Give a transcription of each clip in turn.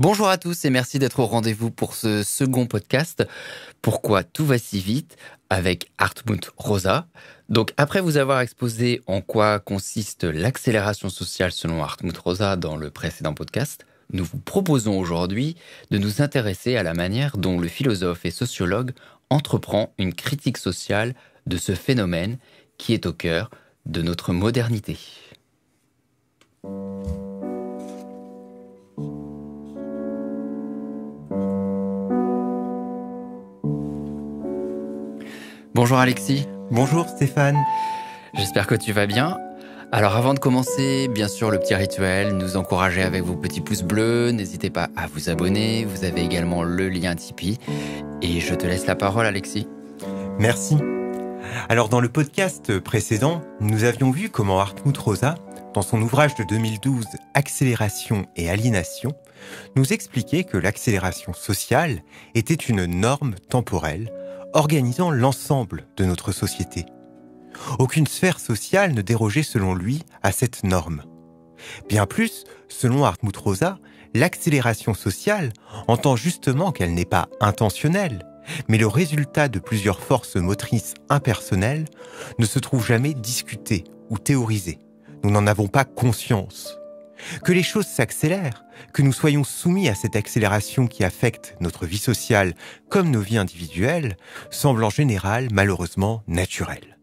Bonjour à tous et merci d'être au rendez-vous pour ce second podcast Pourquoi tout va si vite avec Hartmut Rosa. Donc après vous avoir exposé en quoi consiste l'accélération sociale selon Hartmut Rosa dans le précédent podcast, nous vous proposons aujourd'hui de nous intéresser à la manière dont le philosophe et sociologue entreprend une critique sociale de ce phénomène qui est au cœur de notre modernité. Bonjour Alexis. Bonjour Stéphane. J'espère que tu vas bien. Alors avant de commencer, bien sûr le petit rituel, nous encourager avec vos petits pouces bleus, n'hésitez pas à vous abonner, vous avez également le lien Tipeee. Et je te laisse la parole Alexis. Merci. Alors dans le podcast précédent, nous avions vu comment Hartmut Rosa, dans son ouvrage de 2012 Accélération et aliénation, nous expliquait que l'accélération sociale était une norme temporelle organisant l'ensemble de notre société. Aucune sphère sociale ne dérogeait selon lui à cette norme. Bien plus, selon Hartmut Rosa, l'accélération sociale entend justement qu'elle n'est pas intentionnelle, mais le résultat de plusieurs forces motrices impersonnelles ne se trouve jamais discuté ou théorisé. Nous n'en avons pas conscience que les choses s'accélèrent, que nous soyons soumis à cette accélération qui affecte notre vie sociale comme nos vies individuelles, semble en général malheureusement naturelle.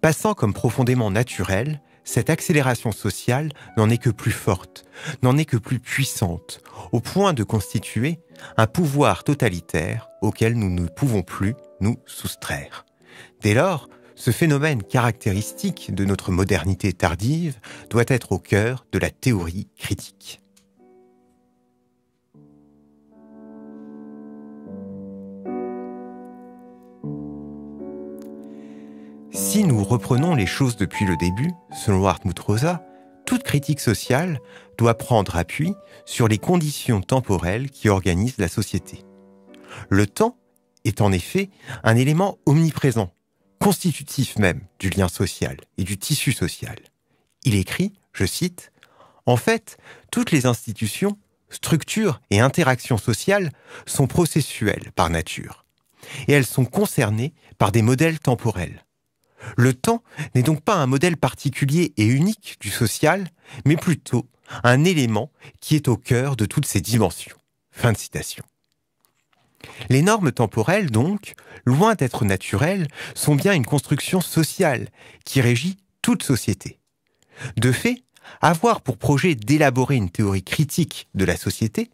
Passant comme profondément naturelle, cette accélération sociale n'en est que plus forte, n'en est que plus puissante, au point de constituer un pouvoir totalitaire auquel nous ne pouvons plus nous soustraire. Dès lors, ce phénomène caractéristique de notre modernité tardive doit être au cœur de la théorie critique. Si nous reprenons les choses depuis le début, selon Hartmut Rosa, toute critique sociale doit prendre appui sur les conditions temporelles qui organisent la société. Le temps est en effet un élément omniprésent constitutif même du lien social et du tissu social. Il écrit, je cite, En fait, toutes les institutions, structures et interactions sociales sont processuelles par nature, et elles sont concernées par des modèles temporels. Le temps n'est donc pas un modèle particulier et unique du social, mais plutôt un élément qui est au cœur de toutes ces dimensions. Fin de citation. Les normes temporelles, donc, loin d'être naturelles, sont bien une construction sociale qui régit toute société. De fait, avoir pour projet d'élaborer une théorie critique de la société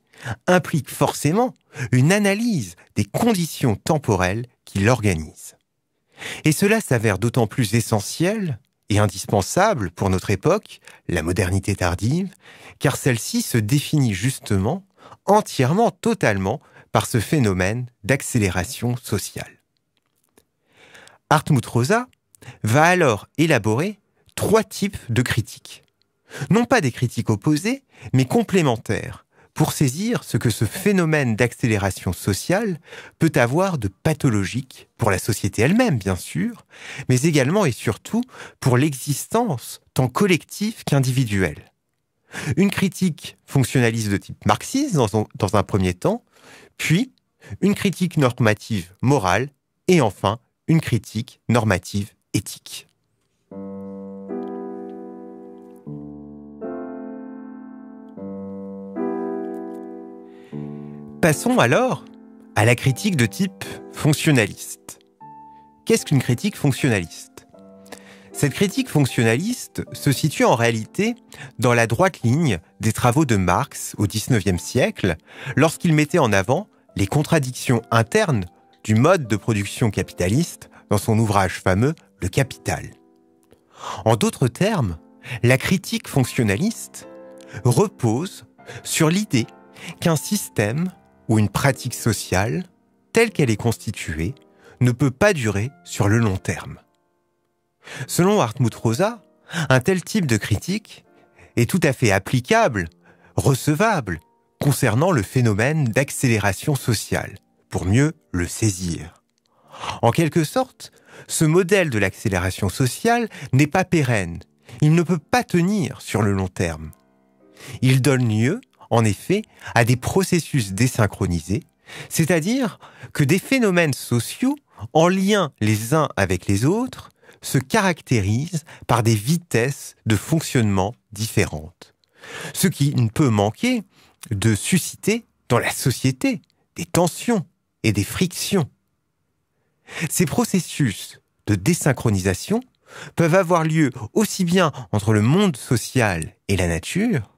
implique forcément une analyse des conditions temporelles qui l'organisent. Et cela s'avère d'autant plus essentiel et indispensable pour notre époque, la modernité tardive, car celle-ci se définit justement entièrement, totalement, par ce phénomène d'accélération sociale. Hartmut Rosa va alors élaborer trois types de critiques. Non pas des critiques opposées, mais complémentaires, pour saisir ce que ce phénomène d'accélération sociale peut avoir de pathologique pour la société elle-même, bien sûr, mais également et surtout pour l'existence tant collective qu'individuelle. Une critique fonctionnaliste de type marxiste dans, dans un premier temps, puis une critique normative morale, et enfin une critique normative éthique. Passons alors à la critique de type fonctionnaliste. Qu'est-ce qu'une critique fonctionnaliste cette critique fonctionnaliste se situe en réalité dans la droite ligne des travaux de Marx au XIXe siècle, lorsqu'il mettait en avant les contradictions internes du mode de production capitaliste dans son ouvrage fameux Le Capital. En d'autres termes, la critique fonctionnaliste repose sur l'idée qu'un système ou une pratique sociale, telle qu'elle est constituée, ne peut pas durer sur le long terme. Selon Hartmut Rosa, un tel type de critique est tout à fait applicable, recevable, concernant le phénomène d'accélération sociale, pour mieux le saisir. En quelque sorte, ce modèle de l'accélération sociale n'est pas pérenne, il ne peut pas tenir sur le long terme. Il donne lieu, en effet, à des processus désynchronisés, c'est-à-dire que des phénomènes sociaux, en lien les uns avec les autres, se caractérisent par des vitesses de fonctionnement différentes. Ce qui ne peut manquer de susciter dans la société des tensions et des frictions. Ces processus de désynchronisation peuvent avoir lieu aussi bien entre le monde social et la nature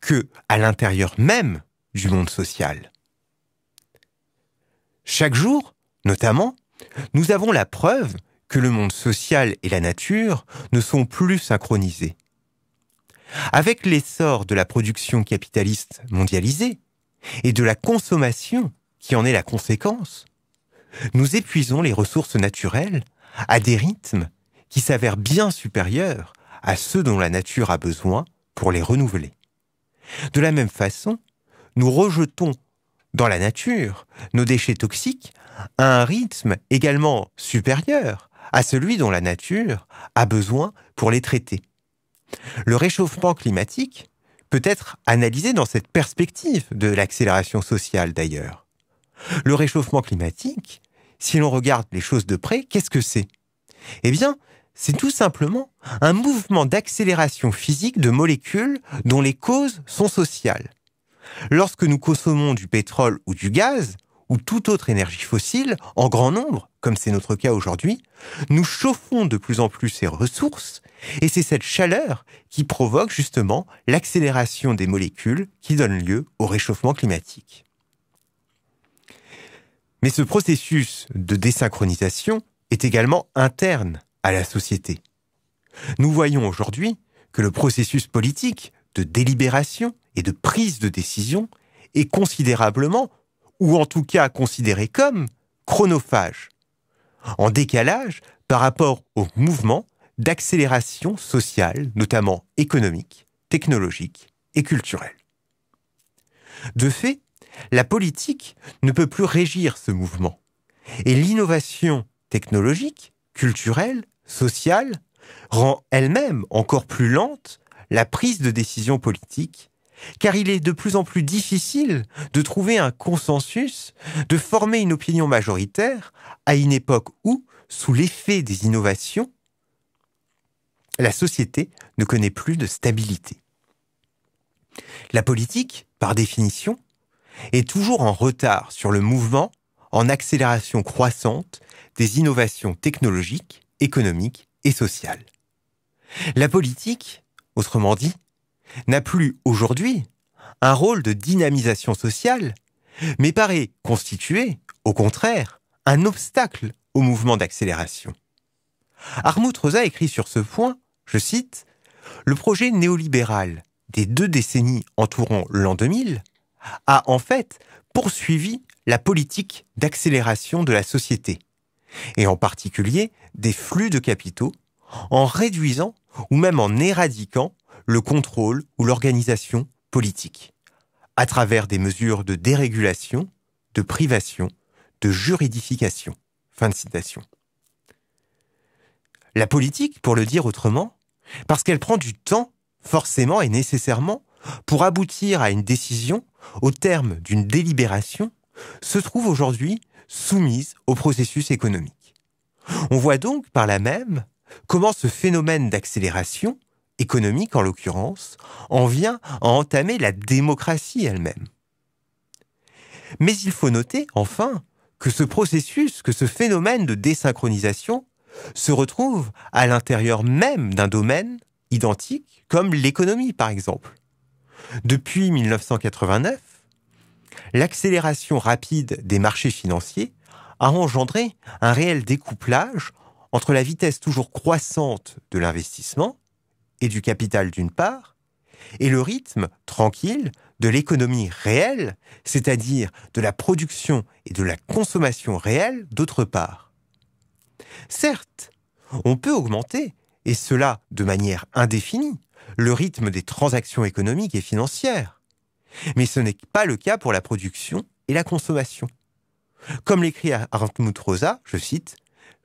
que à l'intérieur même du monde social. Chaque jour, notamment, nous avons la preuve que le monde social et la nature ne sont plus synchronisés. Avec l'essor de la production capitaliste mondialisée et de la consommation qui en est la conséquence, nous épuisons les ressources naturelles à des rythmes qui s'avèrent bien supérieurs à ceux dont la nature a besoin pour les renouveler. De la même façon, nous rejetons dans la nature nos déchets toxiques à un rythme également supérieur à celui dont la nature a besoin pour les traiter. Le réchauffement climatique peut être analysé dans cette perspective de l'accélération sociale d'ailleurs. Le réchauffement climatique, si l'on regarde les choses de près, qu'est-ce que c'est Eh bien, c'est tout simplement un mouvement d'accélération physique de molécules dont les causes sont sociales. Lorsque nous consommons du pétrole ou du gaz, ou toute autre énergie fossile, en grand nombre, comme c'est notre cas aujourd'hui, nous chauffons de plus en plus ces ressources, et c'est cette chaleur qui provoque justement l'accélération des molécules qui donne lieu au réchauffement climatique. Mais ce processus de désynchronisation est également interne à la société. Nous voyons aujourd'hui que le processus politique de délibération et de prise de décision est considérablement ou en tout cas considéré comme chronophage, en décalage par rapport au mouvement d'accélération sociale, notamment économique, technologique et culturelle. De fait, la politique ne peut plus régir ce mouvement, et l'innovation technologique, culturelle, sociale, rend elle-même encore plus lente la prise de décision politique car il est de plus en plus difficile de trouver un consensus, de former une opinion majoritaire à une époque où, sous l'effet des innovations, la société ne connaît plus de stabilité. La politique, par définition, est toujours en retard sur le mouvement en accélération croissante des innovations technologiques, économiques et sociales. La politique, autrement dit, n'a plus aujourd'hui un rôle de dynamisation sociale, mais paraît constituer, au contraire, un obstacle au mouvement d'accélération. Armut Rosa écrit sur ce point, je cite, Le projet néolibéral des deux décennies entourant l'an 2000 a en fait poursuivi la politique d'accélération de la société, et en particulier des flux de capitaux, en réduisant ou même en éradiquant le contrôle ou l'organisation politique, à travers des mesures de dérégulation, de privation, de juridification. Fin de citation. La politique, pour le dire autrement, parce qu'elle prend du temps, forcément et nécessairement, pour aboutir à une décision au terme d'une délibération, se trouve aujourd'hui soumise au processus économique. On voit donc par là même comment ce phénomène d'accélération, économique en l'occurrence, en vient à entamer la démocratie elle-même. Mais il faut noter, enfin, que ce processus, que ce phénomène de désynchronisation se retrouve à l'intérieur même d'un domaine identique, comme l'économie par exemple. Depuis 1989, l'accélération rapide des marchés financiers a engendré un réel découplage entre la vitesse toujours croissante de l'investissement et du capital d'une part, et le rythme tranquille de l'économie réelle, c'est-à-dire de la production et de la consommation réelle d'autre part. Certes, on peut augmenter, et cela de manière indéfinie, le rythme des transactions économiques et financières, mais ce n'est pas le cas pour la production et la consommation. Comme l'écrit Arndt Rosa, je cite,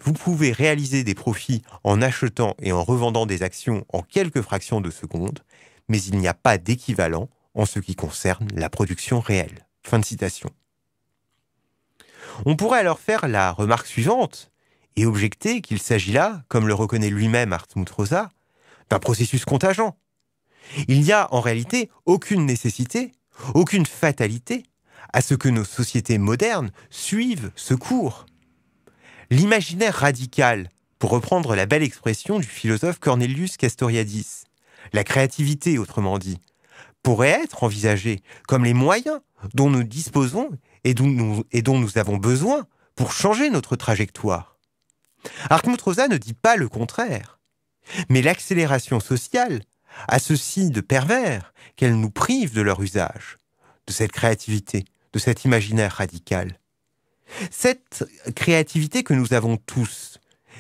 vous pouvez réaliser des profits en achetant et en revendant des actions en quelques fractions de secondes, mais il n'y a pas d'équivalent en ce qui concerne la production réelle. Fin de citation. On pourrait alors faire la remarque suivante et objecter qu'il s'agit là, comme le reconnaît lui-même Hartmut Rosa, d'un processus contingent. Il n'y a en réalité aucune nécessité, aucune fatalité à ce que nos sociétés modernes suivent ce cours l'imaginaire radical, pour reprendre la belle expression du philosophe Cornelius Castoriadis. La créativité, autrement dit, pourrait être envisagée comme les moyens dont nous disposons et dont nous, avons besoin pour changer notre trajectoire. Hartmut ne dit pas le contraire, mais l'accélération sociale a ceci de pervers qu'elle nous prive de leur usage, de cette créativité, de cet imaginaire radical. Cette créativité que nous avons tous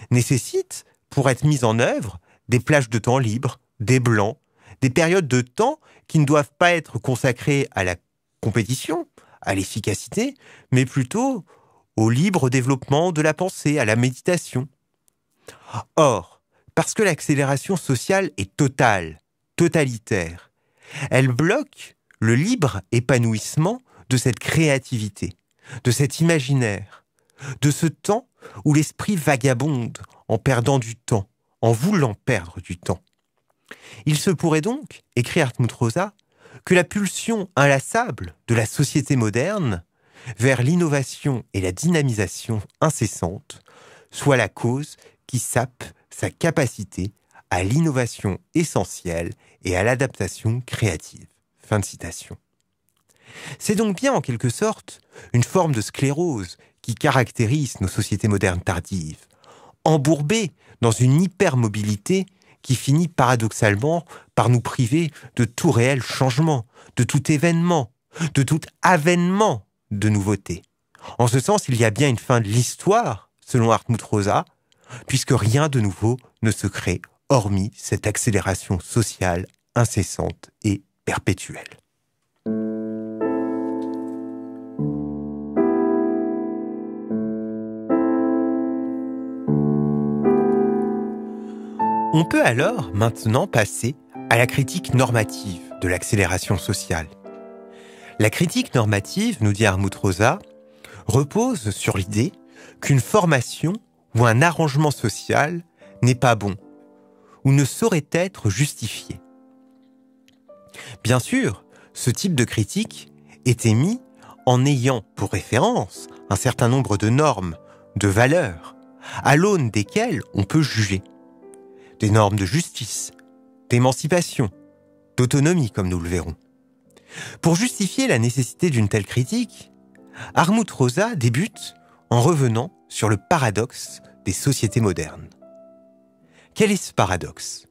nécessite, pour être mise en œuvre, des plages de temps libres, des blancs, des périodes de temps qui ne doivent pas être consacrées à la compétition, à l'efficacité, mais plutôt au libre développement de la pensée, à la méditation. Or, parce que l'accélération sociale est totale, totalitaire, elle bloque le libre épanouissement de cette créativité de cet imaginaire, de ce temps où l'esprit vagabonde en perdant du temps, en voulant perdre du temps. Il se pourrait donc, écrit Hartmut Rosa, que la pulsion inlassable de la société moderne vers l'innovation et la dynamisation incessante soit la cause qui sape sa capacité à l'innovation essentielle et à l'adaptation créative. Fin de citation. C'est donc bien, en quelque sorte, une forme de sclérose qui caractérise nos sociétés modernes tardives, embourbées dans une hypermobilité qui finit paradoxalement par nous priver de tout réel changement, de tout événement, de tout avènement de nouveautés. En ce sens, il y a bien une fin de l'histoire, selon Hartmut Rosa, puisque rien de nouveau ne se crée hormis cette accélération sociale incessante et perpétuelle. On peut alors maintenant passer à la critique normative de l'accélération sociale. La critique normative, nous dit Armut Rosa, repose sur l'idée qu'une formation ou un arrangement social n'est pas bon ou ne saurait être justifié. Bien sûr, ce type de critique est émis en ayant pour référence un certain nombre de normes, de valeurs, à l'aune desquelles on peut juger des normes de justice, d'émancipation, d'autonomie, comme nous le verrons. Pour justifier la nécessité d'une telle critique, Armut Rosa débute en revenant sur le paradoxe des sociétés modernes. Quel est ce paradoxe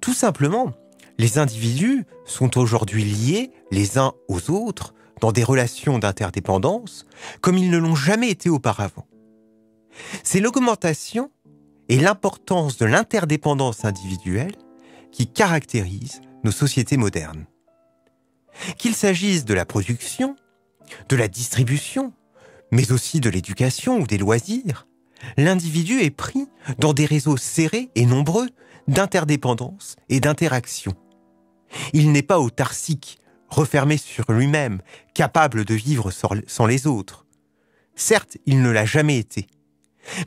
Tout simplement, les individus sont aujourd'hui liés les uns aux autres dans des relations d'interdépendance comme ils ne l'ont jamais été auparavant. C'est l'augmentation et l'importance de l'interdépendance individuelle qui caractérise nos sociétés modernes. Qu'il s'agisse de la production, de la distribution, mais aussi de l'éducation ou des loisirs, l'individu est pris dans des réseaux serrés et nombreux d'interdépendance et d'interaction. Il n'est pas autarcique, refermé sur lui-même, capable de vivre sans les autres. Certes, il ne l'a jamais été,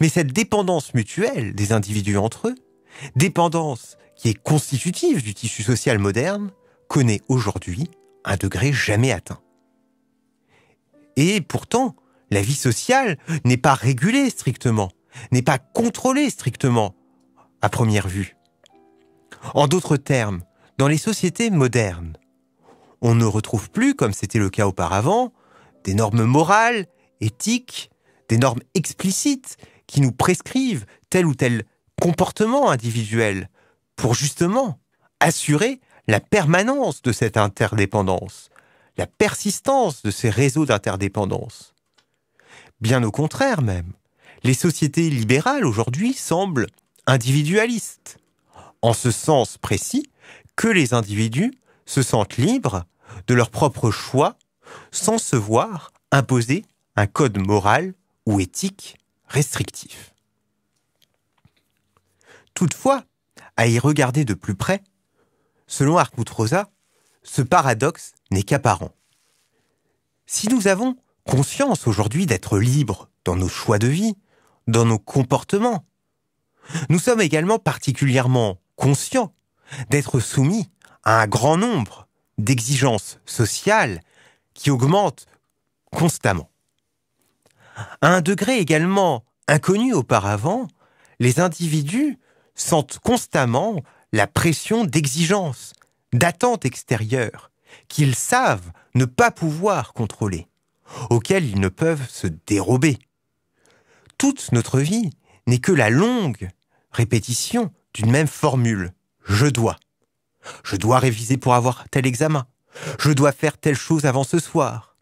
mais cette dépendance mutuelle des individus entre eux, dépendance qui est constitutive du tissu social moderne, connaît aujourd'hui un degré jamais atteint. Et pourtant, la vie sociale n'est pas régulée strictement, n'est pas contrôlée strictement, à première vue. En d'autres termes, dans les sociétés modernes, on ne retrouve plus, comme c'était le cas auparavant, des normes morales, éthiques, des normes explicites qui nous prescrivent tel ou tel comportement individuel pour justement assurer la permanence de cette interdépendance, la persistance de ces réseaux d'interdépendance. Bien au contraire même, les sociétés libérales aujourd'hui semblent individualistes, en ce sens précis que les individus se sentent libres de leur propre choix sans se voir imposer un code moral ou éthique restrictif. Toutefois, à y regarder de plus près, selon Rosa, ce paradoxe n'est qu'apparent. Si nous avons conscience aujourd'hui d'être libres dans nos choix de vie, dans nos comportements, nous sommes également particulièrement conscients d'être soumis à un grand nombre d'exigences sociales qui augmentent constamment. À un degré également inconnu auparavant, les individus sentent constamment la pression d'exigence, d'attentes extérieure, qu'ils savent ne pas pouvoir contrôler, auxquelles ils ne peuvent se dérober. Toute notre vie n'est que la longue répétition d'une même formule. Je dois. Je dois réviser pour avoir tel examen. Je dois faire telle chose avant ce soir.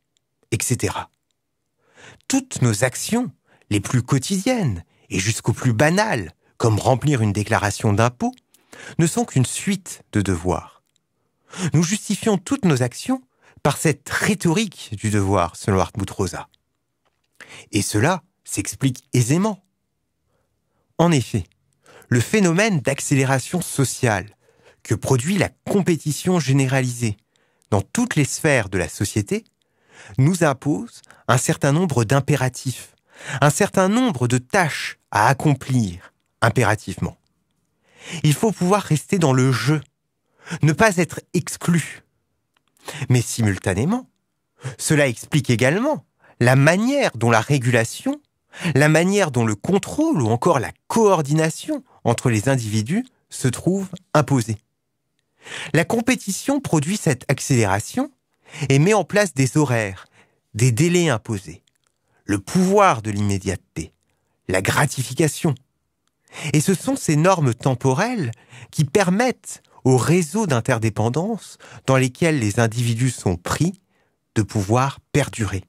Etc toutes nos actions, les plus quotidiennes et jusqu'aux plus banales, comme remplir une déclaration d'impôt, ne sont qu'une suite de devoirs. Nous justifions toutes nos actions par cette rhétorique du devoir, selon Hartmut Rosa. Et cela s'explique aisément. En effet, le phénomène d'accélération sociale que produit la compétition généralisée dans toutes les sphères de la société nous impose un certain nombre d'impératifs, un certain nombre de tâches à accomplir impérativement. Il faut pouvoir rester dans le jeu, ne pas être exclu. Mais simultanément, cela explique également la manière dont la régulation, la manière dont le contrôle ou encore la coordination entre les individus se trouve imposée. La compétition produit cette accélération et met en place des horaires, des délais imposés, le pouvoir de l'immédiateté, la gratification. Et ce sont ces normes temporelles qui permettent aux réseaux d'interdépendance dans lesquels les individus sont pris de pouvoir perdurer.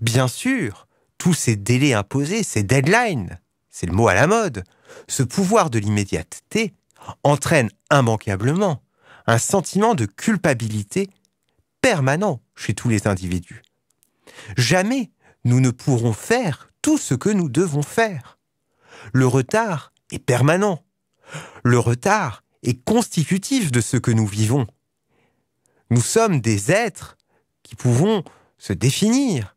Bien sûr, tous ces délais imposés, ces deadlines, c'est le mot à la mode, ce pouvoir de l'immédiateté entraîne immanquablement un sentiment de culpabilité permanent chez tous les individus. Jamais nous ne pourrons faire tout ce que nous devons faire. Le retard est permanent. Le retard est constitutif de ce que nous vivons. Nous sommes des êtres qui pouvons se définir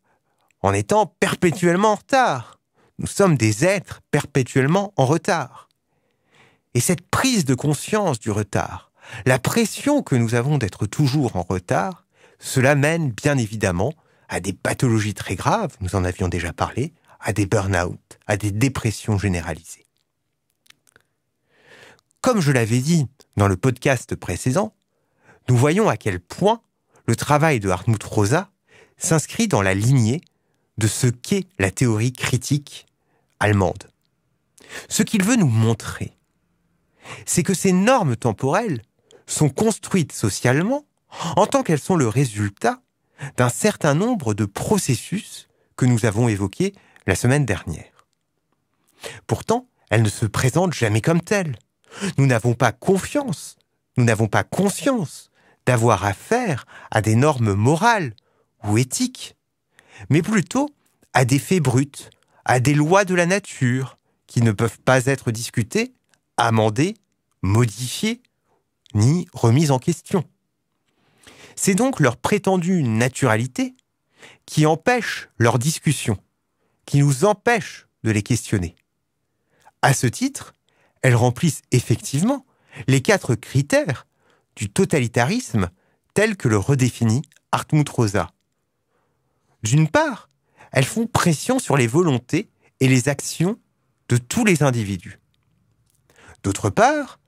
en étant perpétuellement en retard. Nous sommes des êtres perpétuellement en retard. Et cette prise de conscience du retard, la pression que nous avons d'être toujours en retard, cela mène bien évidemment à des pathologies très graves, nous en avions déjà parlé, à des burn-out, à des dépressions généralisées. Comme je l'avais dit dans le podcast précédent, nous voyons à quel point le travail de Hartmut Rosa s'inscrit dans la lignée de ce qu'est la théorie critique allemande. Ce qu'il veut nous montrer, c'est que ces normes temporelles sont construites socialement en tant qu'elles sont le résultat d'un certain nombre de processus que nous avons évoqués la semaine dernière. Pourtant, elles ne se présentent jamais comme telles. Nous n'avons pas confiance, nous n'avons pas conscience d'avoir affaire à des normes morales ou éthiques, mais plutôt à des faits bruts, à des lois de la nature qui ne peuvent pas être discutées, amendées, modifiées, ni remises en question. C'est donc leur prétendue naturalité qui empêche leur discussion, qui nous empêche de les questionner. À ce titre, elles remplissent effectivement les quatre critères du totalitarisme tel que le redéfinit Hartmut Rosa. D'une part, elles font pression sur les volontés et les actions de tous les individus. D'autre part,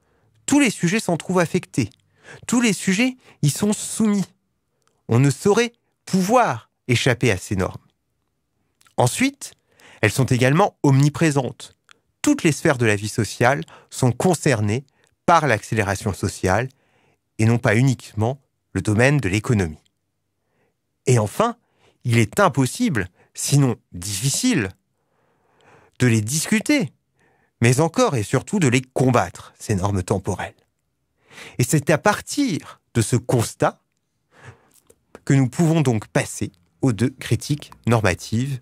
tous les sujets s'en trouvent affectés, tous les sujets y sont soumis. On ne saurait pouvoir échapper à ces normes. Ensuite, elles sont également omniprésentes. Toutes les sphères de la vie sociale sont concernées par l'accélération sociale et non pas uniquement le domaine de l'économie. Et enfin, il est impossible, sinon difficile, de les discuter, mais encore et surtout de les combattre, ces normes temporelles. Et c'est à partir de ce constat que nous pouvons donc passer aux deux critiques normatives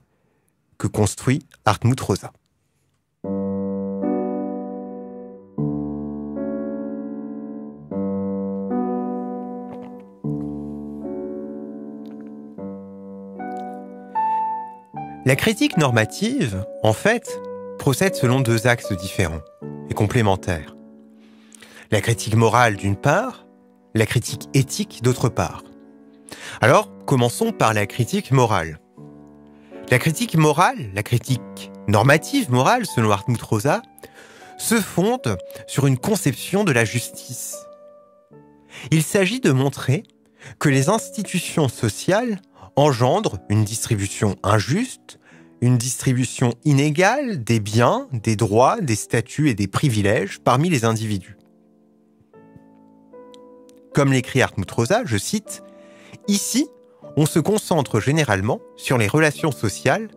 que construit Hartmut Rosa. La critique normative, en fait, procède selon deux axes différents et complémentaires. La critique morale d'une part, la critique éthique d'autre part. Alors, commençons par la critique morale. La critique morale, la critique normative morale, selon Hartmut Rosa, se fonde sur une conception de la justice. Il s'agit de montrer que les institutions sociales engendrent une distribution injuste, une distribution inégale des biens, des droits, des statuts et des privilèges parmi les individus. Comme l'écrit Hartmut Rosa, je cite, Ici, on se concentre généralement sur les relations sociales,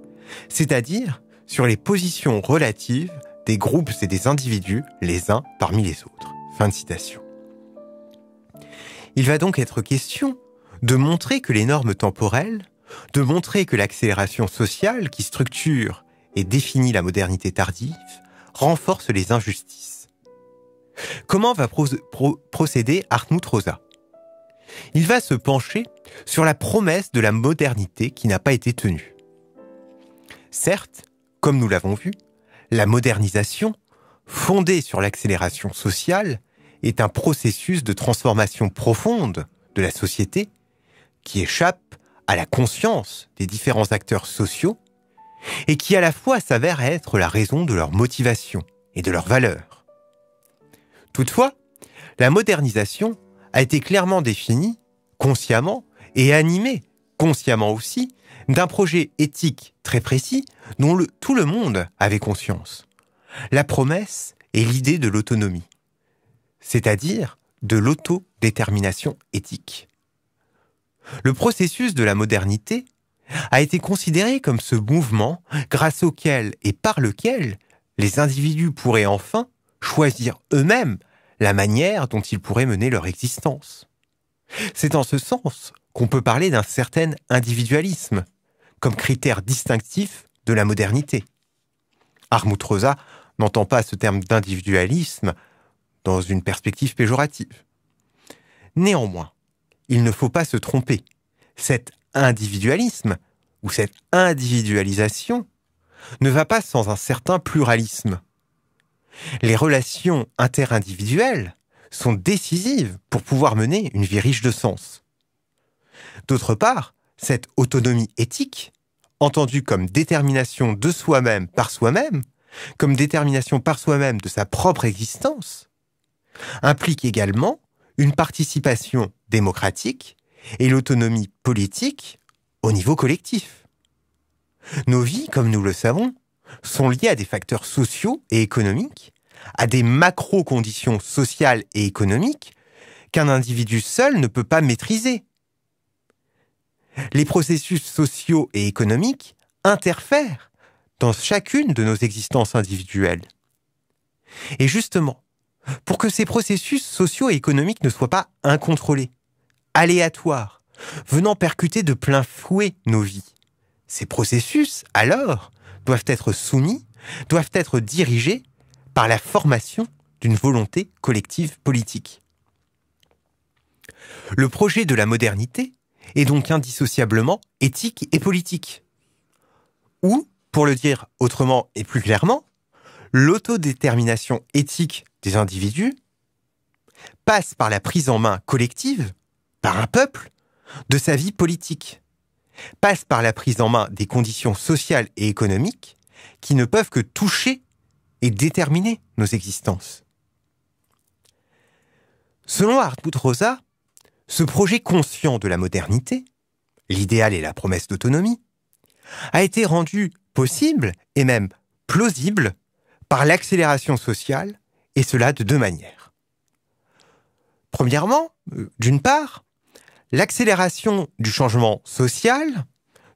c'est-à-dire sur les positions relatives des groupes et des individus les uns parmi les autres. Fin de citation. Il va donc être question de montrer que les normes temporelles, de montrer que l'accélération sociale qui structure et définit la modernité tardive renforce les injustices comment va procéder Hartmut Rosa. Il va se pencher sur la promesse de la modernité qui n'a pas été tenue. Certes, comme nous l'avons vu, la modernisation, fondée sur l'accélération sociale, est un processus de transformation profonde de la société qui échappe à la conscience des différents acteurs sociaux et qui à la fois s'avère être la raison de leur motivation et de leurs valeurs. Toutefois, la modernisation a été clairement définie, consciemment, et animée, consciemment aussi, d'un projet éthique très précis dont tout le monde avait conscience. La promesse est l'idée de l'autonomie, c'est-à-dire de l'autodétermination éthique. Le processus de la modernité a été considéré comme ce mouvement grâce auquel et par lequel les individus pourraient enfin choisir eux-mêmes la manière dont ils pourraient mener leur existence. C'est en ce sens qu'on peut parler d'un certain individualisme, comme critère distinctif de la modernité. Armut n'entend pas ce terme d'individualisme dans une perspective péjorative. Néanmoins, il ne faut pas se tromper. Cet individualisme, ou cette individualisation, ne va pas sans un certain pluralisme, les relations interindividuelles sont décisives pour pouvoir mener une vie riche de sens. D'autre part, cette autonomie éthique, entendue comme détermination de soi-même par soi-même, comme détermination par soi-même de sa propre existence, implique également une participation démocratique et l'autonomie politique au niveau collectif. Nos vies, comme nous le savons, sont liés à des facteurs sociaux et économiques, à des macro-conditions sociales et économiques qu'un individu seul ne peut pas maîtriser. Les processus sociaux et économiques interfèrent dans chacune de nos existences individuelles. Et justement, pour que ces processus sociaux et économiques ne soient pas incontrôlés, aléatoires, venant percuter de plein fouet nos vies, ces processus, alors, doivent être soumis, doivent être dirigés par la formation d'une volonté collective politique. Le projet de la modernité est donc indissociablement éthique et politique. Ou, pour le dire autrement et plus clairement, l'autodétermination éthique des individus passe par la prise en main collective, par un peuple, de sa vie politique, passe par la prise en main des conditions sociales et économiques qui ne peuvent que toucher et déterminer nos existences. Selon Hartmut Rosa, ce projet conscient de la modernité, l'idéal et la promesse d'autonomie, a été rendu possible et même plausible par l'accélération sociale, et cela de deux manières. Premièrement, euh, d'une part, l'accélération du changement social,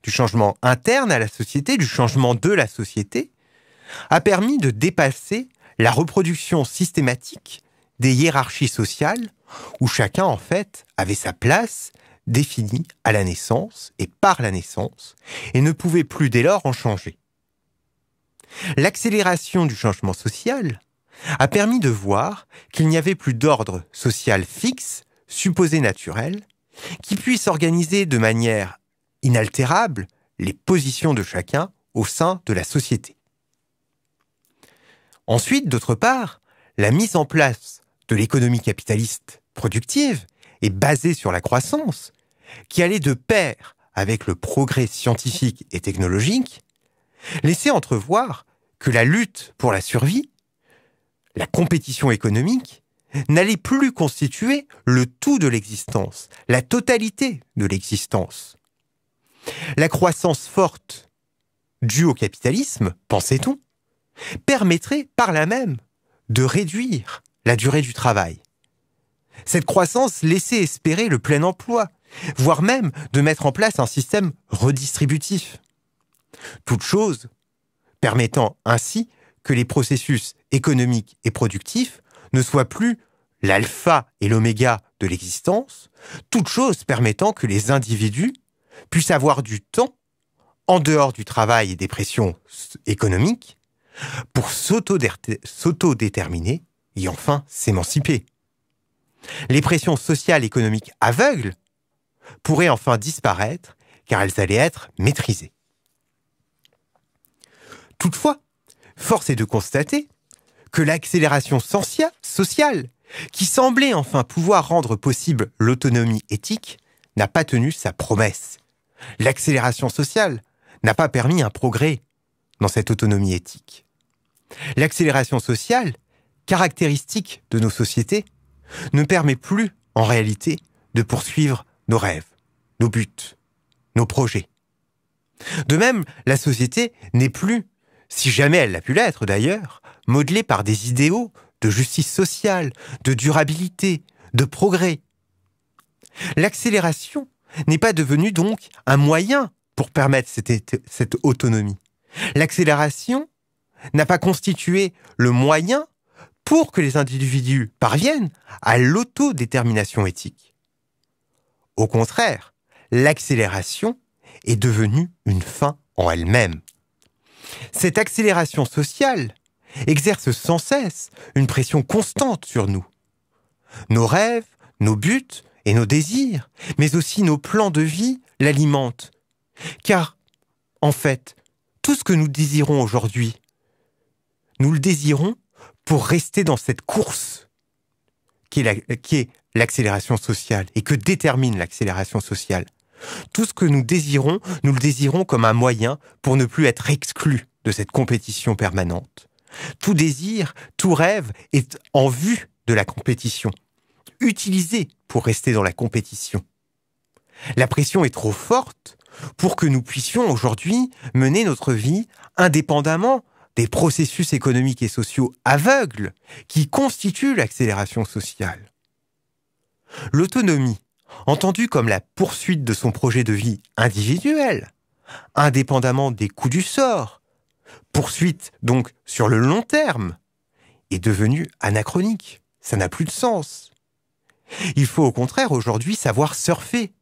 du changement interne à la société, du changement de la société, a permis de dépasser la reproduction systématique des hiérarchies sociales où chacun en fait avait sa place définie à la naissance et par la naissance et ne pouvait plus dès lors en changer. L'accélération du changement social a permis de voir qu'il n'y avait plus d'ordre social fixe, supposé naturel, qui puisse organiser de manière inaltérable les positions de chacun au sein de la société. Ensuite, d'autre part, la mise en place de l'économie capitaliste productive et basée sur la croissance, qui allait de pair avec le progrès scientifique et technologique, laissait entrevoir que la lutte pour la survie, la compétition économique, n'allait plus constituer le tout de l'existence, la totalité de l'existence. La croissance forte due au capitalisme, pensait-on, permettrait par là même de réduire la durée du travail. Cette croissance laissait espérer le plein emploi, voire même de mettre en place un système redistributif. Toute chose permettant ainsi que les processus économiques et productifs ne soit plus l'alpha et l'oméga de l'existence, toute chose permettant que les individus puissent avoir du temps, en dehors du travail et des pressions économiques, pour s'autodéterminer et enfin s'émanciper. Les pressions sociales et économiques aveugles pourraient enfin disparaître car elles allaient être maîtrisées. Toutefois, force est de constater que l'accélération sociale, qui semblait enfin pouvoir rendre possible l'autonomie éthique, n'a pas tenu sa promesse. L'accélération sociale n'a pas permis un progrès dans cette autonomie éthique. L'accélération sociale, caractéristique de nos sociétés, ne permet plus, en réalité, de poursuivre nos rêves, nos buts, nos projets. De même, la société n'est plus si jamais elle l'a pu l'être d'ailleurs, modelée par des idéaux de justice sociale, de durabilité, de progrès. L'accélération n'est pas devenue donc un moyen pour permettre cette autonomie. L'accélération n'a pas constitué le moyen pour que les individus parviennent à l'autodétermination éthique. Au contraire, l'accélération est devenue une fin en elle-même. Cette accélération sociale exerce sans cesse une pression constante sur nous. Nos rêves, nos buts et nos désirs, mais aussi nos plans de vie l'alimentent. Car, en fait, tout ce que nous désirons aujourd'hui, nous le désirons pour rester dans cette course qui est l'accélération sociale et que détermine l'accélération sociale. Tout ce que nous désirons, nous le désirons comme un moyen pour ne plus être exclus de cette compétition permanente. Tout désir, tout rêve est en vue de la compétition, utilisé pour rester dans la compétition. La pression est trop forte pour que nous puissions aujourd'hui mener notre vie indépendamment des processus économiques et sociaux aveugles qui constituent l'accélération sociale. L'autonomie entendu comme la poursuite de son projet de vie individuel, indépendamment des coups du sort, poursuite donc sur le long terme, est devenue anachronique. Ça n'a plus de sens. Il faut au contraire aujourd'hui savoir surfer,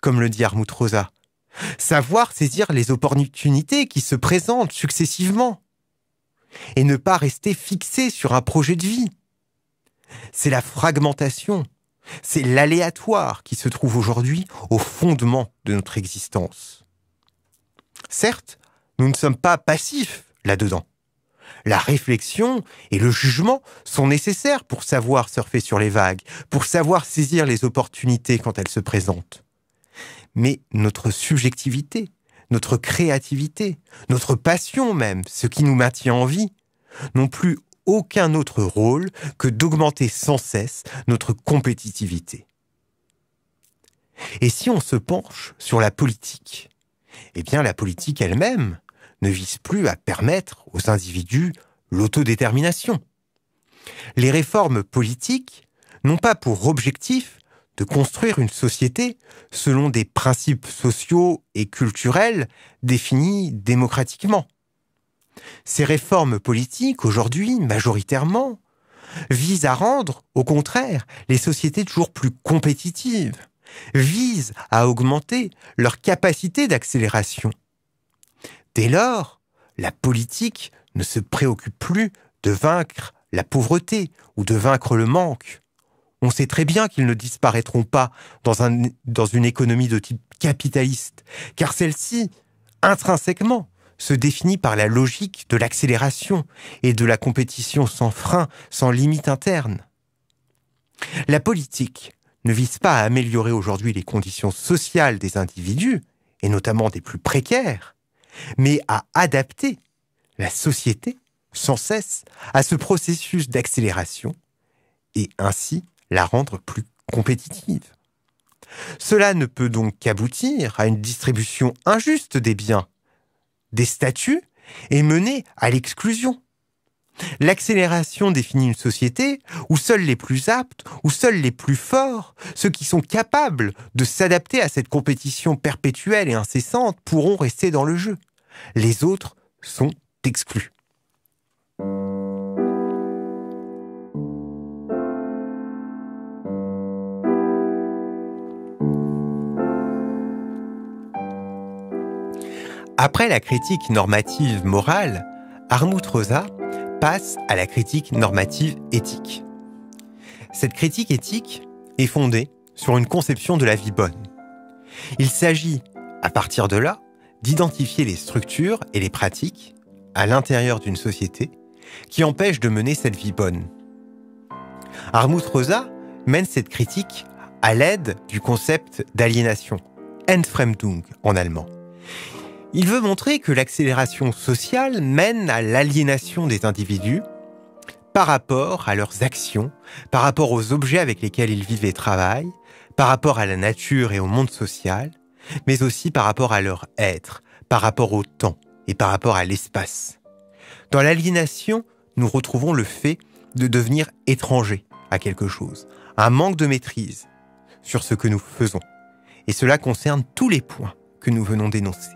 comme le dit Armut Rosa, savoir saisir les opportunités qui se présentent successivement, et ne pas rester fixé sur un projet de vie. C'est la fragmentation c'est l'aléatoire qui se trouve aujourd'hui au fondement de notre existence. Certes, nous ne sommes pas passifs là-dedans. La réflexion et le jugement sont nécessaires pour savoir surfer sur les vagues, pour savoir saisir les opportunités quand elles se présentent. Mais notre subjectivité, notre créativité, notre passion même, ce qui nous maintient en vie, n'ont plus aucun autre rôle que d'augmenter sans cesse notre compétitivité. Et si on se penche sur la politique, eh bien la politique elle-même ne vise plus à permettre aux individus l'autodétermination. Les réformes politiques n'ont pas pour objectif de construire une société selon des principes sociaux et culturels définis démocratiquement. Ces réformes politiques, aujourd'hui, majoritairement, visent à rendre, au contraire, les sociétés toujours plus compétitives, visent à augmenter leur capacité d'accélération. Dès lors, la politique ne se préoccupe plus de vaincre la pauvreté ou de vaincre le manque. On sait très bien qu'ils ne disparaîtront pas dans, une économie de type capitaliste, car celle-ci, intrinsèquement, se définit par la logique de l'accélération et de la compétition sans frein, sans limite interne. La politique ne vise pas à améliorer aujourd'hui les conditions sociales des individus, et notamment des plus précaires, mais à adapter la société sans cesse à ce processus d'accélération et ainsi la rendre plus compétitive. Cela ne peut donc qu'aboutir à une distribution injuste des biens des statuts est menée à l'exclusion. L'accélération définit une société où seuls les plus aptes, où seuls les plus forts, ceux qui sont capables de s'adapter à cette compétition perpétuelle et incessante pourront rester dans le jeu. Les autres sont exclus. Après la critique normative morale, Armut Rosa passe à la critique normative éthique. Cette critique éthique est fondée sur une conception de la vie bonne. Il s'agit, à partir de là, d'identifier les structures et les pratiques, à l'intérieur d'une société, qui empêchent de mener cette vie bonne. Armut Rosa mène cette critique à l'aide du concept d'aliénation, Entfremdung en allemand. Il veut montrer que l'accélération sociale mène à l'aliénation des individus par rapport à leurs actions, par rapport aux objets avec lesquels ils vivent et travaillent, par rapport à la nature et au monde social, mais aussi par rapport à leur être, par rapport au temps et par rapport à l'espace. Dans l'aliénation, nous retrouvons le fait de devenir étranger à quelque chose, un manque de maîtrise sur ce que nous faisons. Et cela concerne tous les points que nous venons d'énoncer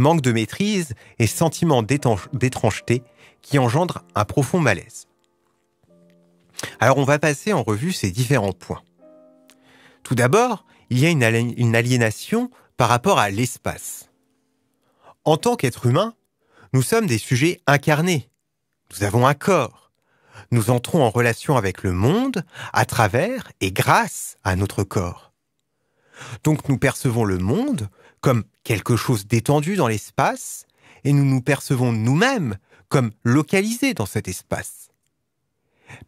manque de maîtrise et sentiment d'étrangeté qui engendre un profond malaise. Alors on va passer en revue ces différents points. Tout d'abord, il y a une aliénation par rapport à l'espace. En tant qu'être humain, nous sommes des sujets incarnés. Nous avons un corps. Nous entrons en relation avec le monde à travers et grâce à notre corps. Donc nous percevons le monde comme quelque chose d'étendu dans l'espace, et nous nous percevons nous-mêmes comme localisés dans cet espace.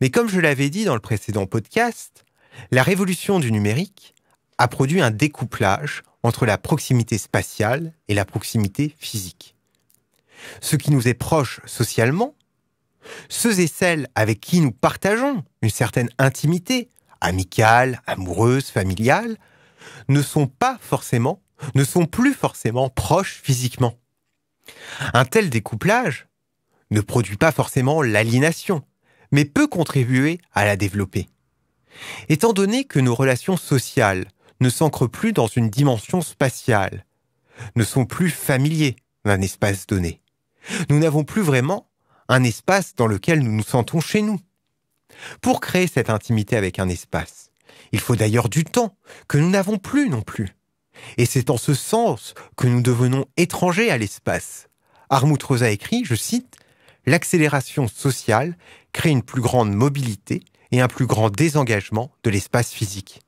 Mais comme je l'avais dit dans le précédent podcast, la révolution du numérique a produit un découplage entre la proximité spatiale et la proximité physique. Ce qui nous est proche socialement, ceux et celles avec qui nous partageons une certaine intimité, amicale, amoureuse, familiale, ne sont pas forcément ne sont plus forcément proches physiquement. Un tel découplage ne produit pas forcément l'aliénation, mais peut contribuer à la développer. Étant donné que nos relations sociales ne s'ancrent plus dans une dimension spatiale, ne sont plus familiers d'un espace donné, nous n'avons plus vraiment un espace dans lequel nous nous sentons chez nous. Pour créer cette intimité avec un espace, il faut d'ailleurs du temps que nous n'avons plus non plus. Et c'est en ce sens que nous devenons étrangers à l'espace. Armout a écrit, je cite, L'accélération sociale crée une plus grande mobilité et un plus grand désengagement de l'espace physique.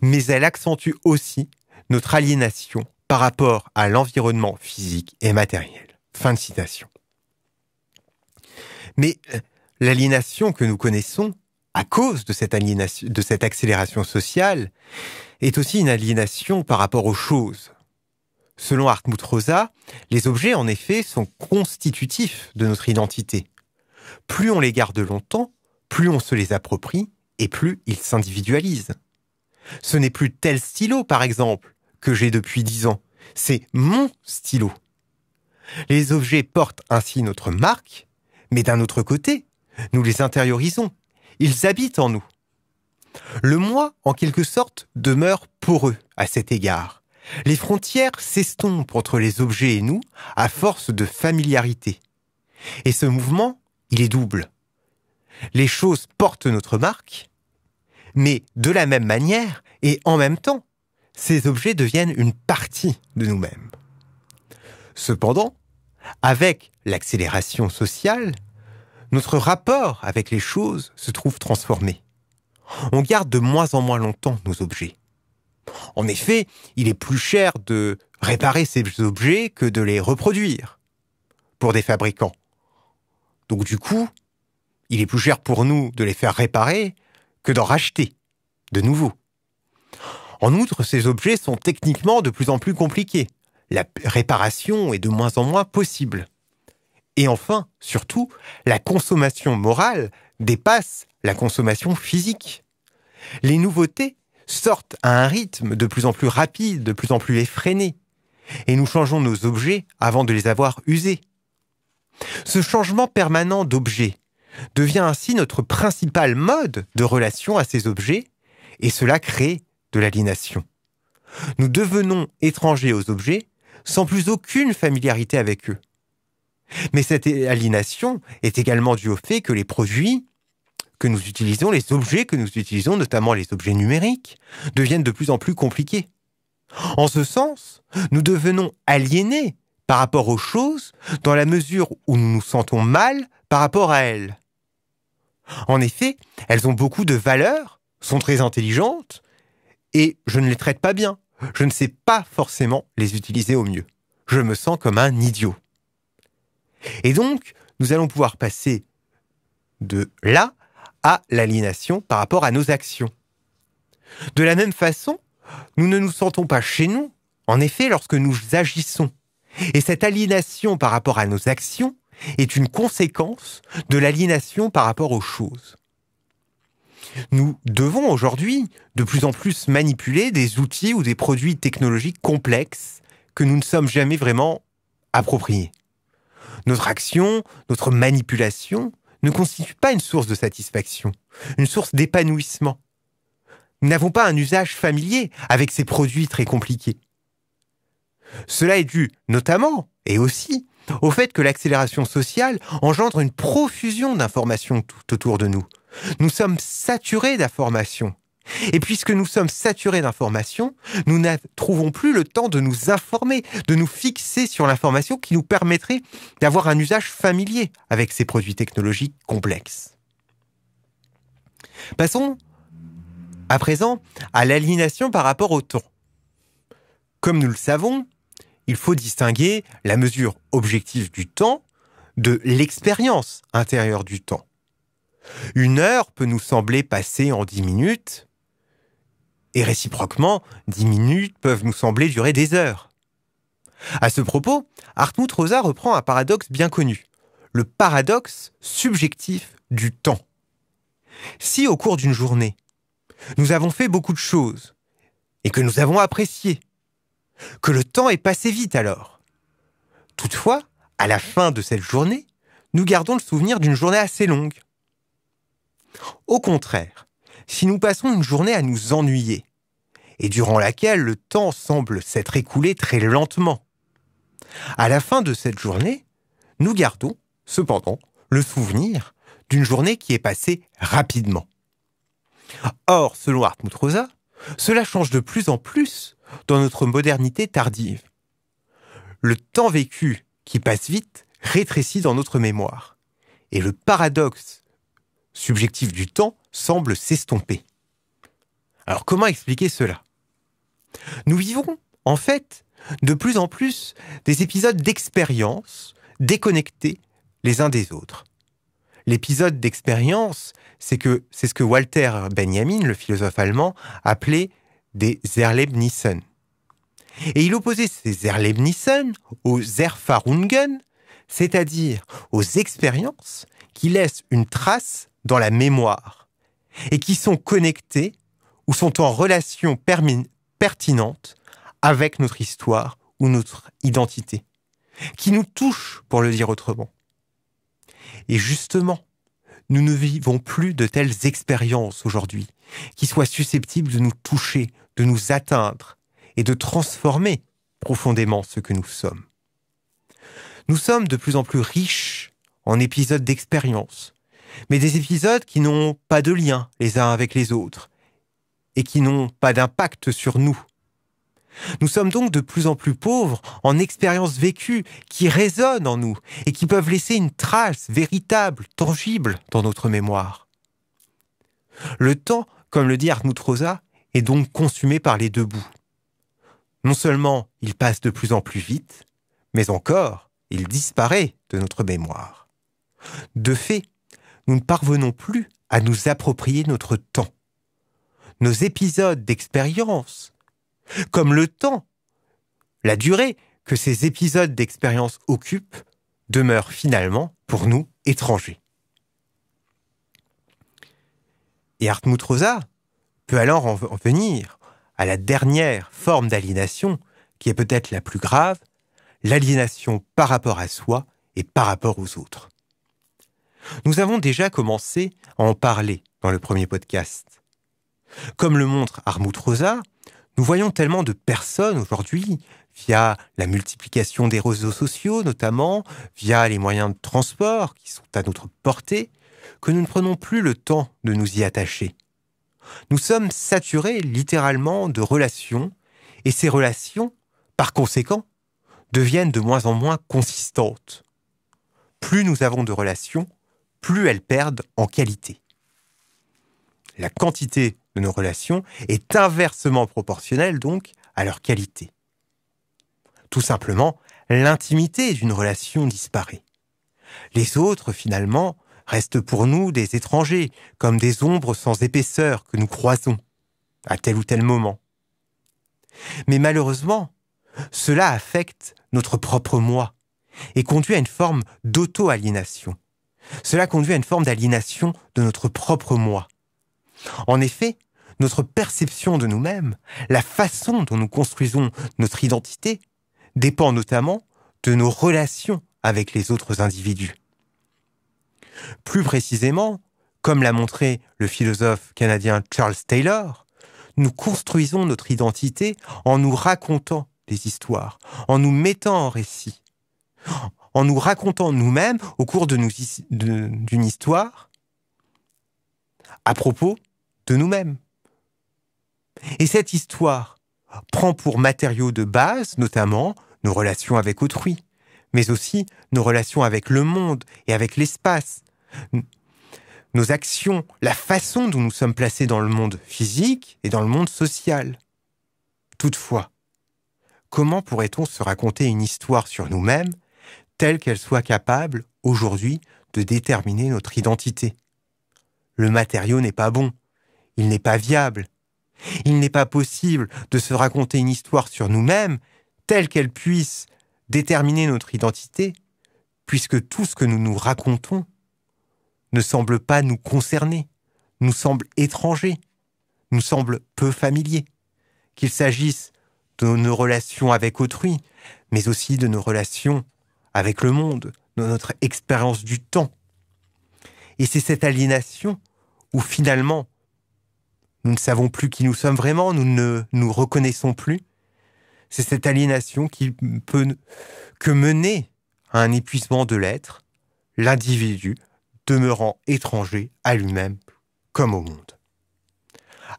Mais elle accentue aussi notre aliénation par rapport à l'environnement physique et matériel. Fin de citation. Mais euh, l'aliénation que nous connaissons, à cause de cette, de cette accélération sociale, est aussi une aliénation par rapport aux choses. Selon Hartmut Rosa, les objets, en effet, sont constitutifs de notre identité. Plus on les garde longtemps, plus on se les approprie et plus ils s'individualisent. Ce n'est plus tel stylo, par exemple, que j'ai depuis dix ans. C'est mon stylo. Les objets portent ainsi notre marque, mais d'un autre côté, nous les intériorisons. Ils habitent en nous. Le moi, en quelque sorte, demeure poreux à cet égard. Les frontières s'estompent entre les objets et nous à force de familiarité. Et ce mouvement, il est double. Les choses portent notre marque, mais de la même manière et en même temps, ces objets deviennent une partie de nous-mêmes. Cependant, avec l'accélération sociale, notre rapport avec les choses se trouve transformé on garde de moins en moins longtemps nos objets. En effet, il est plus cher de réparer ces objets que de les reproduire pour des fabricants. Donc du coup, il est plus cher pour nous de les faire réparer que d'en racheter de nouveaux. En outre, ces objets sont techniquement de plus en plus compliqués. La réparation est de moins en moins possible. Et enfin, surtout, la consommation morale dépasse la consommation physique. Les nouveautés sortent à un rythme de plus en plus rapide, de plus en plus effréné, et nous changeons nos objets avant de les avoir usés. Ce changement permanent d'objets devient ainsi notre principal mode de relation à ces objets, et cela crée de l'aliénation. Nous devenons étrangers aux objets sans plus aucune familiarité avec eux. Mais cette aliénation est également due au fait que les produits que nous utilisons, les objets que nous utilisons, notamment les objets numériques, deviennent de plus en plus compliqués. En ce sens, nous devenons aliénés par rapport aux choses dans la mesure où nous nous sentons mal par rapport à elles. En effet, elles ont beaucoup de valeurs, sont très intelligentes, et je ne les traite pas bien. Je ne sais pas forcément les utiliser au mieux. Je me sens comme un idiot. Et donc, nous allons pouvoir passer de là à l'aliénation par rapport à nos actions. De la même façon, nous ne nous sentons pas chez nous, en effet, lorsque nous agissons. Et cette aliénation par rapport à nos actions est une conséquence de l'aliénation par rapport aux choses. Nous devons aujourd'hui de plus en plus manipuler des outils ou des produits technologiques complexes que nous ne sommes jamais vraiment appropriés notre action, notre manipulation, ne constitue pas une source de satisfaction, une source d'épanouissement. Nous n'avons pas un usage familier avec ces produits très compliqués. Cela est dû notamment, et aussi, au fait que l'accélération sociale engendre une profusion d'informations tout autour de nous. Nous sommes saturés d'informations. Et puisque nous sommes saturés d'informations, nous ne trouvons plus le temps de nous informer, de nous fixer sur l'information qui nous permettrait d'avoir un usage familier avec ces produits technologiques complexes. Passons à présent à l'aliénation par rapport au temps. Comme nous le savons, il faut distinguer la mesure objective du temps de l'expérience intérieure du temps. Une heure peut nous sembler passer en dix minutes, et réciproquement, dix minutes peuvent nous sembler durer des heures. À ce propos, Hartmut Rosa reprend un paradoxe bien connu, le paradoxe subjectif du temps. Si au cours d'une journée, nous avons fait beaucoup de choses et que nous avons apprécié, que le temps est passé vite alors. Toutefois, à la fin de cette journée, nous gardons le souvenir d'une journée assez longue. Au contraire, si nous passons une journée à nous ennuyer, et durant laquelle le temps semble s'être écoulé très lentement. À la fin de cette journée, nous gardons, cependant, le souvenir d'une journée qui est passée rapidement. Or, selon Hartmut Rosa, cela change de plus en plus dans notre modernité tardive. Le temps vécu, qui passe vite, rétrécit dans notre mémoire. Et le paradoxe subjectif du temps semble s'estomper. Alors comment expliquer cela Nous vivons, en fait, de plus en plus des épisodes d'expérience déconnectés les uns des autres. L'épisode d'expérience, c'est c'est ce que Walter Benjamin, le philosophe allemand, appelait des Erlebnissen. Et il opposait ces Erlebnissen aux Erfahrungen, c'est-à-dire aux expériences qui laissent une trace dans la mémoire et qui sont connectés ou sont en relation pertinente avec notre histoire ou notre identité, qui nous touchent, pour le dire autrement. Et justement, nous ne vivons plus de telles expériences aujourd'hui, qui soient susceptibles de nous toucher, de nous atteindre et de transformer profondément ce que nous sommes. Nous sommes de plus en plus riches en épisodes d'expérience, mais des épisodes qui n'ont pas de lien les uns avec les autres et qui n'ont pas d'impact sur nous. Nous sommes donc de plus en plus pauvres en expériences vécues qui résonnent en nous et qui peuvent laisser une trace véritable, tangible dans notre mémoire. Le temps, comme le dit Arnout Rosa, est donc consumé par les deux bouts. Non seulement il passe de plus en plus vite, mais encore il disparaît de notre mémoire. De fait, nous ne parvenons plus à nous approprier notre temps. Nos épisodes d'expérience, comme le temps, la durée que ces épisodes d'expérience occupent, demeurent finalement, pour nous, étrangers. Et Hartmut Rosa peut alors en venir à la dernière forme d'aliénation, qui est peut-être la plus grave, l'aliénation par rapport à soi et par rapport aux autres. Nous avons déjà commencé à en parler dans le premier podcast. Comme le montre Armut Rosa, nous voyons tellement de personnes aujourd'hui, via la multiplication des réseaux sociaux notamment, via les moyens de transport qui sont à notre portée, que nous ne prenons plus le temps de nous y attacher. Nous sommes saturés littéralement de relations, et ces relations, par conséquent, deviennent de moins en moins consistantes. Plus nous avons de relations, plus elles perdent en qualité. La quantité de nos relations est inversement proportionnelle donc à leur qualité. Tout simplement, l'intimité d'une relation disparaît. Les autres, finalement, restent pour nous des étrangers, comme des ombres sans épaisseur que nous croisons à tel ou tel moment. Mais malheureusement, cela affecte notre propre moi et conduit à une forme d'auto-aliénation. Cela conduit à une forme d'aliénation de notre propre moi. En effet, notre perception de nous-mêmes, la façon dont nous construisons notre identité, dépend notamment de nos relations avec les autres individus. Plus précisément, comme l'a montré le philosophe canadien Charles Taylor, nous construisons notre identité en nous racontant des histoires, en nous mettant en récit en nous racontant nous-mêmes au cours d'une histoire à propos de nous-mêmes. Et cette histoire prend pour matériaux de base notamment nos relations avec autrui, mais aussi nos relations avec le monde et avec l'espace, nos actions, la façon dont nous sommes placés dans le monde physique et dans le monde social. Toutefois, comment pourrait-on se raconter une histoire sur nous-mêmes qu'elle soit capable, aujourd'hui, de déterminer notre identité. Le matériau n'est pas bon, il n'est pas viable, il n'est pas possible de se raconter une histoire sur nous-mêmes telle qu'elle puisse déterminer notre identité, puisque tout ce que nous nous racontons ne semble pas nous concerner, nous semble étranger, nous semble peu familier, qu'il s'agisse de nos relations avec autrui, mais aussi de nos relations avec le monde, dans notre expérience du temps. Et c'est cette aliénation où finalement, nous ne savons plus qui nous sommes vraiment, nous ne nous reconnaissons plus. C'est cette aliénation qui peut que mener à un épuisement de l'être, l'individu demeurant étranger à lui-même comme au monde.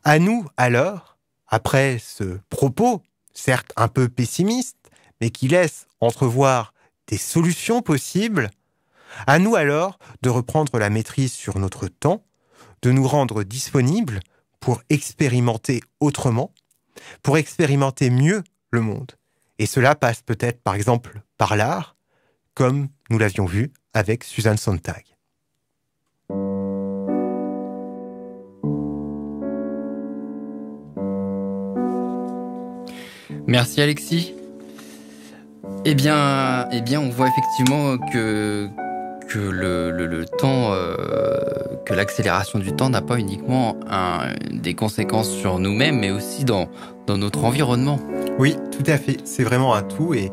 À nous, alors, après ce propos, certes un peu pessimiste, mais qui laisse entrevoir des solutions possibles, à nous alors de reprendre la maîtrise sur notre temps, de nous rendre disponibles pour expérimenter autrement, pour expérimenter mieux le monde. Et cela passe peut-être par exemple par l'art, comme nous l'avions vu avec Suzanne Sontag. Merci Alexis. Eh bien, eh bien, on voit effectivement que, le, temps, euh, que l'accélération du temps n'a pas uniquement des conséquences sur nous-mêmes, mais aussi dans, notre environnement. Oui, tout à fait. C'est vraiment un tout et,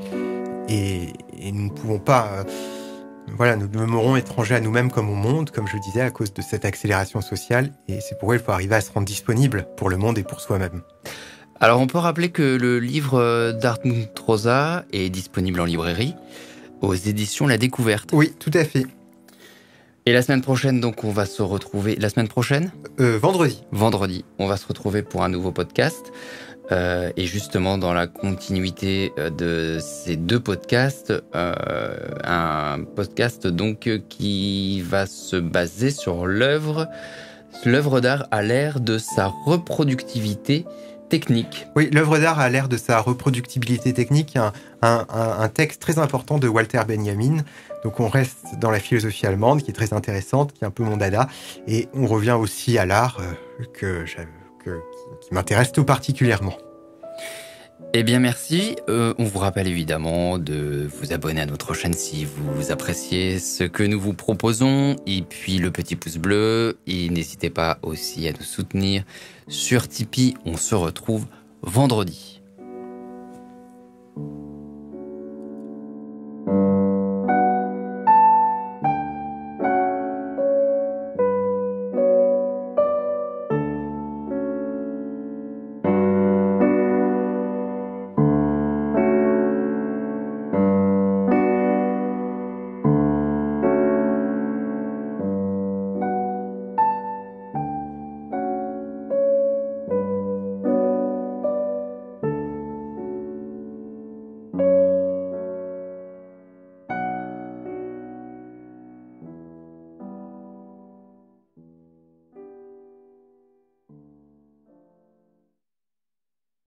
nous ne pouvons pas. Euh, voilà, nous demeurons étrangers à nous-mêmes comme au monde, comme je disais, à cause de cette accélération sociale. Et c'est pourquoi il faut arriver à se rendre disponible pour le monde et pour soi-même. Alors on peut rappeler que le livre euh, d'Artmund est disponible en librairie aux éditions La Découverte. Oui, tout à fait. Et la semaine prochaine, donc, on va se retrouver. La semaine prochaine euh, Vendredi. Vendredi. On va se retrouver pour un nouveau podcast. Euh, et justement, dans la continuité de ces deux podcasts, un podcast donc qui va se baser sur l'œuvre, l'œuvre d'art à l'ère de sa reproductivité oui, l'œuvre d'art a l'air de sa reproductibilité technique, un, texte très important de Walter Benjamin. Donc on reste dans la philosophie allemande, qui est très intéressante, qui est un peu mon dada, et on revient aussi à l'art euh, que, qui m'intéresse tout particulièrement. Eh bien merci, euh, on vous rappelle évidemment de vous abonner à notre chaîne si vous appréciez ce que nous vous proposons, et puis le petit pouce bleu, et n'hésitez pas aussi à nous soutenir sur Tipeee, on se retrouve vendredi.